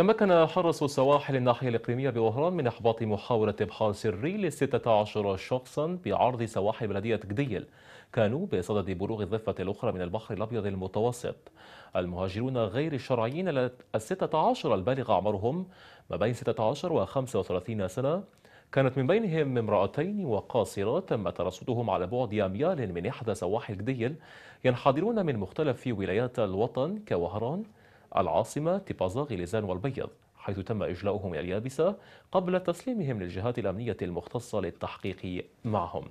تمكن حرس السواحل الناحية الإقليمية بوهران من إحباط محاولة إبحار سري ل 16 شخصا بعرض سواحل بلدية جديل كانوا بصدد بلوغ الضفة الأخرى من البحر الأبيض المتوسط المهاجرون غير الشرعيين ال 16 البالغ عمرهم ما بين 16 و 35 سنة كانت من بينهم امرأتين وقاصرة تم ترصدهم على بعد أميال من إحدى سواحل جديل ينحدرون من مختلف ولايات الوطن كوهران العاصمة طبازة غليزان والبيض حيث تم إجلاؤهم إلى اليابسة قبل تسليمهم للجهات الأمنية المختصة للتحقيق معهم